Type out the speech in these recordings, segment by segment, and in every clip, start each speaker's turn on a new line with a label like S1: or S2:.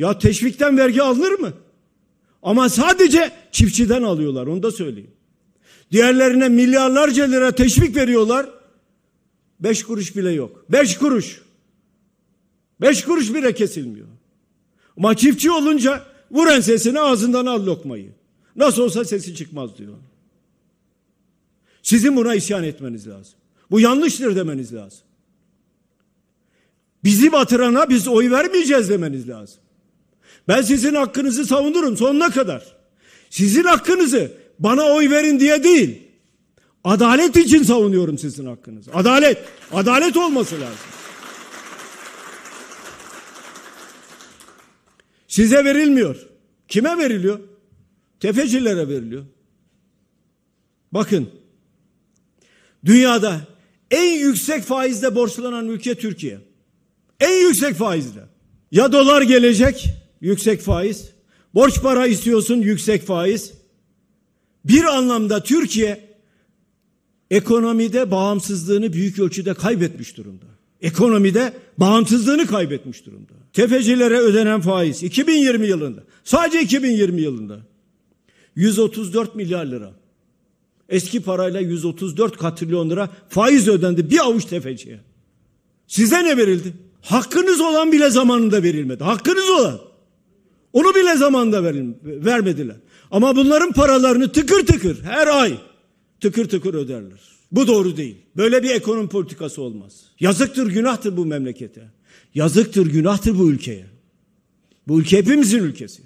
S1: Ya teşvikten vergi alınır mı? Ama sadece çiftçiden alıyorlar onu da söyleyeyim. Diğerlerine milyarlarca lira teşvik veriyorlar. Beş kuruş bile yok. Beş kuruş. Beş kuruş bile kesilmiyor. Ama çiftçi olunca vur ensesini ağzından al lokmayı. Nasıl olsa sesi çıkmaz diyor. Sizin buna isyan etmeniz lazım. Bu yanlıştır demeniz lazım. Bizi batırana biz oy vermeyeceğiz demeniz lazım. Ben sizin hakkınızı savunurum sonuna kadar. Sizin hakkınızı bana oy verin diye değil. Adalet için savunuyorum sizin hakkınızı. Adalet. Adalet olması lazım. Size verilmiyor. Kime veriliyor? Tefecilere veriliyor. Bakın. Dünyada en yüksek faizle borçlanan ülke Türkiye. En yüksek faizle. Ya dolar gelecek yüksek faiz. Borç para istiyorsun yüksek faiz. Bir anlamda Türkiye ekonomide bağımsızlığını büyük ölçüde kaybetmiş durumda. Ekonomide bağımsızlığını kaybetmiş durumda. Tefecilere ödenen faiz 2020 yılında sadece 2020 yılında 134 milyar lira. Eski parayla 134 katrilyon lira faiz ödendi bir avuç tefeciye. Size ne verildi? Hakkınız olan bile zamanında verilmedi. Hakkınız olan. Onu bile zamanda verin, vermediler. Ama bunların paralarını tıkır tıkır her ay tıkır tıkır öderler. Bu doğru değil. Böyle bir ekonomi politikası olmaz. Yazıktır, günahtır bu memlekete. Yazıktır, günahtır bu ülkeye. Bu ülke hepimizin ülkesi.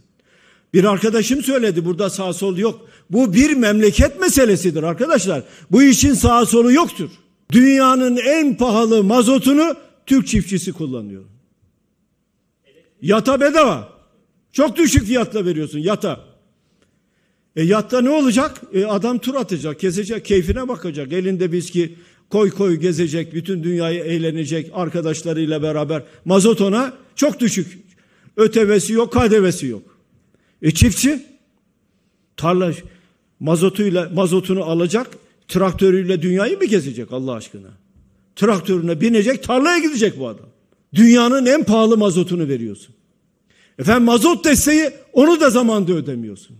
S1: Bir arkadaşım söyledi burada sağ sol yok. Bu bir memleket meselesidir arkadaşlar. Bu işin sağ solu yoktur. Dünyanın en pahalı mazotunu Türk çiftçisi kullanıyor. Yata bedava. Çok düşük fiyatla veriyorsun yata. E yatta ne olacak? E adam tur atacak, kesecek, keyfine bakacak. Elinde biski koy koy gezecek, bütün dünyayı eğlenecek arkadaşlarıyla beraber. Mazot ona çok düşük. Ötevesi yok, kadevesi yok. E çiftçi tarla mazotuyla mazotunu alacak, traktörüyle dünyayı mı gezecek Allah aşkına? Traktörüne binecek, tarlaya gidecek bu adam. Dünyanın en pahalı mazotunu veriyorsun. Efendim mazot desteği onu da zamanda ödemiyorsun.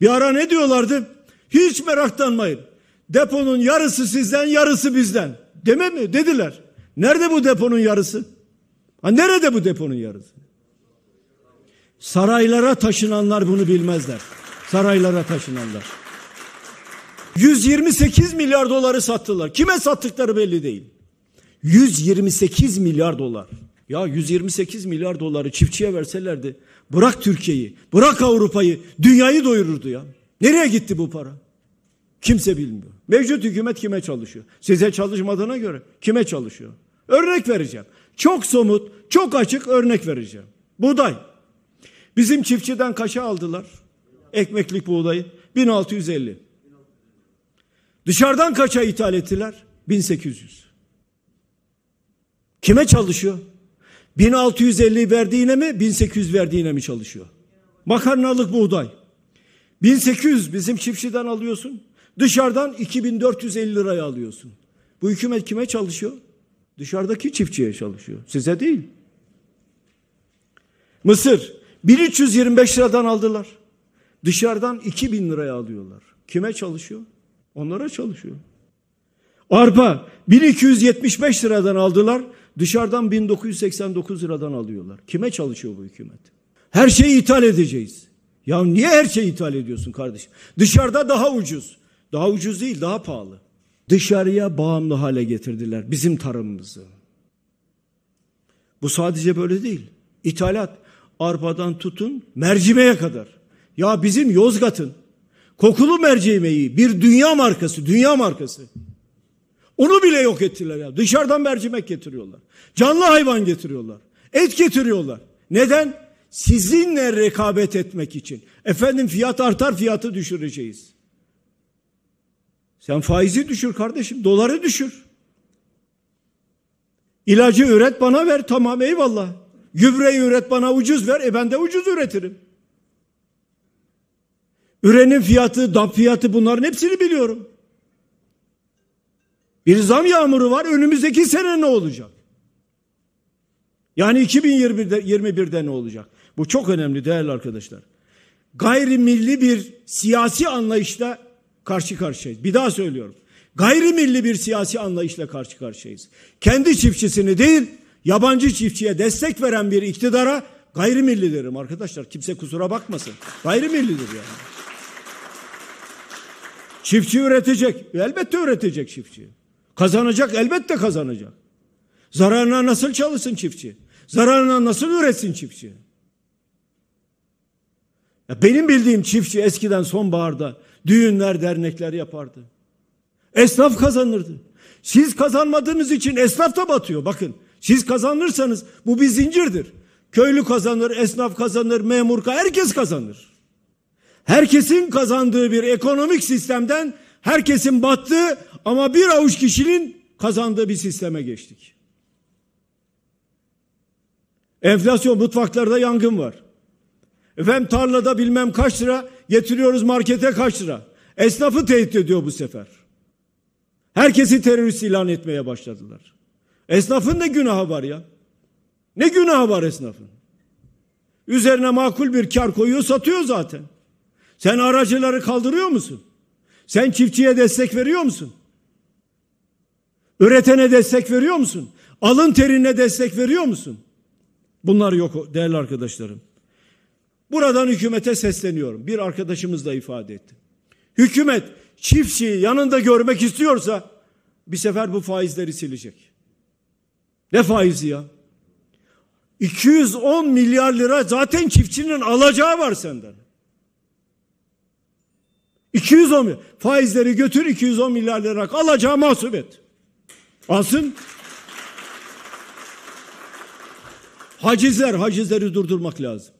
S1: Bir ara ne diyorlardı? Hiç meraklanmayın. Deponun yarısı sizden, yarısı bizden. Deme mi? Dediler. Nerede bu deponun yarısı? Ha nerede bu deponun yarısı? Saraylara taşınanlar bunu bilmezler. Saraylara taşınanlar. 128 milyar doları sattılar. Kime sattıkları belli değil. 128 milyar dolar. Ya 128 milyar doları çiftçiye verselerdi bırak Türkiye'yi, bırak Avrupa'yı, dünyayı doyururdu ya. Nereye gitti bu para? Kimse bilmiyor. Mevcut hükümet kime çalışıyor? Size çalışmadığına göre kime çalışıyor? Örnek vereceğim. Çok somut, çok açık örnek vereceğim. Buğday. Bizim çiftçiden kaşa aldılar? Ekmeklik buğdayı. 1650. Dışarıdan kaça ithal ettiler? 1800. Kime çalışıyor? 1650 verdiğine mi 1800 verdiğine mi çalışıyor? Makarnalık buğday. 1800 bizim çiftçiden alıyorsun. Dışarıdan 2450 liraya alıyorsun. Bu hükümet kime çalışıyor? Dışarıdaki çiftçiye çalışıyor. Size değil. Mısır 1325 liradan aldılar. Dışarıdan 2000 liraya alıyorlar. Kime çalışıyor? Onlara çalışıyor. Arpa 1275 liradan aldılar. Dışarıdan 1989 liradan alıyorlar. Kime çalışıyor bu hükümet? Her şeyi ithal edeceğiz. Ya niye her şeyi ithal ediyorsun kardeşim? Dışarıda daha ucuz. Daha ucuz değil, daha pahalı. Dışarıya bağımlı hale getirdiler bizim tarımımızı. Bu sadece böyle değil. İthalat arpadan tutun mercimeğe kadar. Ya bizim Yozgat'ın kokulu mercimeği bir dünya markası, dünya markası. Onu bile yok ettiler ya. Dışarıdan mercimek getiriyorlar. Canlı hayvan getiriyorlar. Et getiriyorlar. Neden? Sizinle rekabet etmek için. Efendim fiyat artar fiyatı düşüreceğiz. Sen faizi düşür kardeşim. Doları düşür. İlacı üret bana ver tamam eyvallah. Gübreyi üret bana ucuz ver. E ben de ucuz üretirim. Ürenin fiyatı, DAP fiyatı bunların hepsini biliyorum. Bir zam yağmuru var. Önümüzdeki sene ne olacak? Yani 2021'de 21'de ne olacak? Bu çok önemli değerli arkadaşlar. Gayrimilli bir siyasi anlayışla karşı karşıyayız. Bir daha söylüyorum. Gayrimilli bir siyasi anlayışla karşı karşıyayız. Kendi çiftçisini değil, yabancı çiftçiye destek veren bir iktidara gayrimilli derim arkadaşlar. Kimse kusura bakmasın. Gayrimillidir yani. Çiftçi üretecek. Elbette üretecek çiftçi. Kazanacak elbette kazanacak. Zararına nasıl çalışsın çiftçi? Zararına nasıl üretsin çiftçi? Ya benim bildiğim çiftçi eskiden sonbaharda düğünler, dernekler yapardı. Esnaf kazanırdı. Siz kazanmadığınız için esnaf da batıyor. Bakın siz kazanırsanız bu bir zincirdir. Köylü kazanır, esnaf kazanır, memur kazanır, herkes kazanır. Herkesin kazandığı bir ekonomik sistemden herkesin battığı ama bir avuç kişinin kazandığı bir sisteme geçtik. Enflasyon mutfaklarda yangın var. Efendim tarlada bilmem kaç lira getiriyoruz markete kaç lira. Esnafı tehdit ediyor bu sefer. Herkesi terörist ilan etmeye başladılar. Esnafın ne günahı var ya? Ne günahı var esnafın? Üzerine makul bir kar koyuyor satıyor zaten. Sen aracıları kaldırıyor musun? Sen çiftçiye destek veriyor musun? Üretene destek veriyor musun? Alın terine destek veriyor musun? Bunlar yok değerli arkadaşlarım. Buradan hükümete sesleniyorum. Bir arkadaşımız da ifade etti. Hükümet çiftçiyi yanında görmek istiyorsa bir sefer bu faizleri silecek. Ne faizi ya? 210 milyar lira zaten çiftçinin alacağı var senden. 210 milyar. Faizleri götür 210 milyar lira alacağı mahsup et. Alsın. Hacizler, hacizleri durdurmak lazım.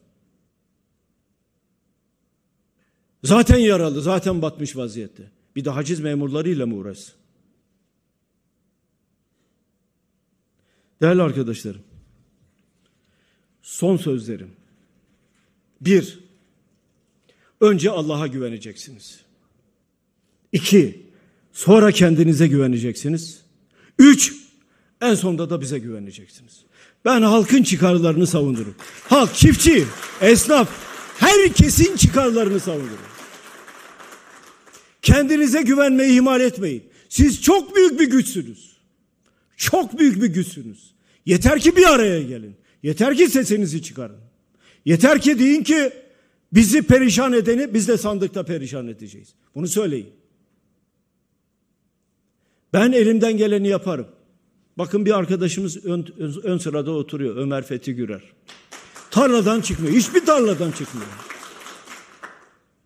S1: Zaten yaralı, zaten batmış vaziyette. Bir de haciz memurlarıyla mı uğraşsın? Değerli arkadaşlarım, son sözlerim. Bir, önce Allah'a güveneceksiniz. İki, sonra kendinize güveneceksiniz. Üç, en sonunda da bize güveneceksiniz. Ben halkın çıkarlarını savunurum. Halk, çiftçi, esnaf, herkesin çıkarlarını savunurum. Kendinize güvenmeyi ihmal etmeyin. Siz çok büyük bir güçsünüz. Çok büyük bir güçsünüz. Yeter ki bir araya gelin. Yeter ki sesinizi çıkarın. Yeter ki deyin ki bizi perişan edeni biz de sandıkta perişan edeceğiz. Bunu söyleyin. Ben elimden geleni yaparım. Bakın bir arkadaşımız ön, ön sırada oturuyor Ömer Fethi Gürer. Tarladan çıkmıyor. Hiçbir tarladan çıkmıyor.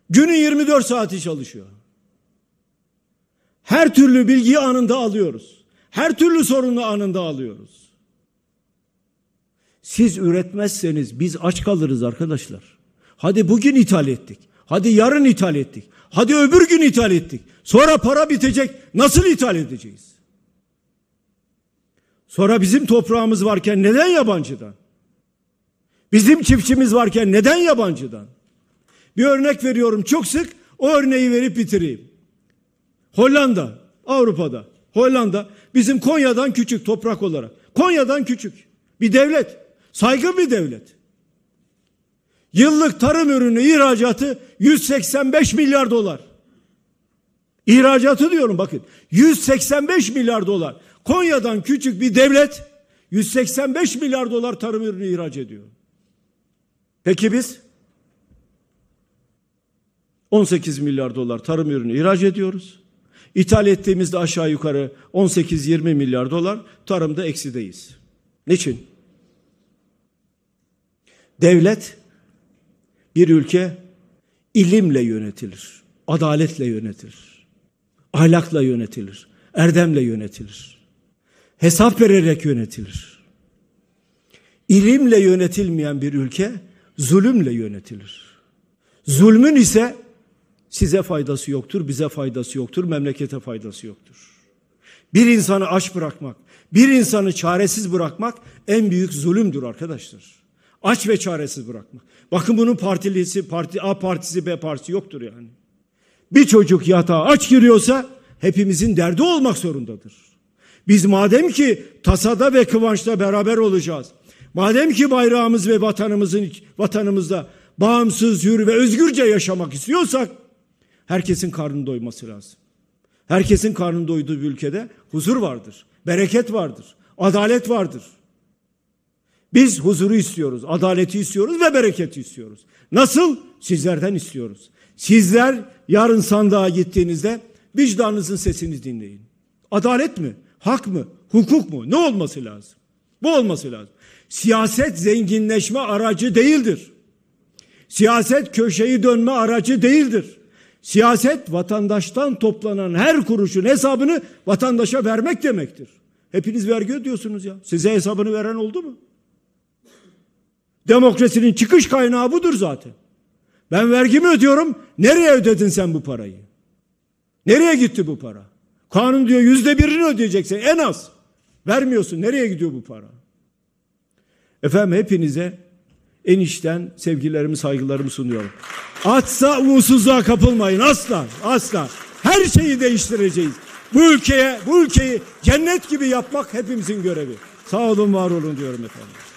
S1: Günün 24 saati çalışıyor. Her türlü bilgiyi anında alıyoruz. Her türlü sorunu anında alıyoruz. Siz üretmezseniz biz aç kalırız arkadaşlar. Hadi bugün ithal ettik. Hadi yarın ithal ettik. Hadi öbür gün ithal ettik. Sonra para bitecek. Nasıl ithal edeceğiz? Sonra bizim toprağımız varken neden yabancıdan? Bizim çiftçimiz varken neden yabancıdan? Bir örnek veriyorum çok sık. O örneği verip bitireyim. Hollanda, Avrupa'da. Hollanda bizim Konya'dan küçük toprak olarak. Konya'dan küçük. Bir devlet. Saygın bir devlet. Yıllık tarım ürünü ihracatı 185 milyar dolar. İhracatı diyorum bakın. 185 milyar dolar. Konya'dan küçük bir devlet 185 milyar dolar tarım ürünü ihraç ediyor. Peki biz 18 milyar dolar tarım ürünü ihraç ediyoruz. İthal ettiğimizde aşağı yukarı 18-20 milyar dolar tarımda eksideyiz. Niçin? Devlet bir ülke ilimle yönetilir, adaletle yönetilir, ahlakla yönetilir, erdemle yönetilir, hesap vererek yönetilir. İlimle yönetilmeyen bir ülke zulümle yönetilir. Zulmün ise size faydası yoktur, bize faydası yoktur, memlekete faydası yoktur. Bir insanı aç bırakmak, bir insanı çaresiz bırakmak en büyük zulümdür arkadaşlar. Aç ve çaresiz bırakmak. Bakın bunun partilisi, parti A partisi, B partisi yoktur yani. Bir çocuk yatağa aç giriyorsa hepimizin derdi olmak zorundadır. Biz madem ki tasada ve kıvançta beraber olacağız. Madem ki bayrağımız ve vatanımızın vatanımızda bağımsız, hür ve özgürce yaşamak istiyorsak herkesin karnını doyması lazım. Herkesin karnını doyduğu bir ülkede huzur vardır, bereket vardır, adalet vardır. Biz huzuru istiyoruz, adaleti istiyoruz ve bereketi istiyoruz. Nasıl? Sizlerden istiyoruz. Sizler yarın sandığa gittiğinizde vicdanınızın sesini dinleyin. Adalet mi? Hak mı? Hukuk mu? Ne olması lazım? Bu olması lazım. Siyaset zenginleşme aracı değildir. Siyaset köşeyi dönme aracı değildir. Siyaset vatandaştan toplanan her kuruşun hesabını vatandaşa vermek demektir. Hepiniz vergi ödüyorsunuz ya. Size hesabını veren oldu mu? Demokrasinin çıkış kaynağı budur zaten. Ben vergimi ödüyorum. Nereye ödedin sen bu parayı? Nereye gitti bu para? Kanun diyor yüzde birini ödeyeceksin en az. Vermiyorsun. Nereye gidiyor bu para? Efendim hepinize enişten sevgilerimi saygılarımı sunuyorum. Atsa umutsuzluğa kapılmayın asla asla. Her şeyi değiştireceğiz. Bu ülkeye bu ülkeyi cennet gibi yapmak hepimizin görevi. Sağ olun var olun diyorum efendim.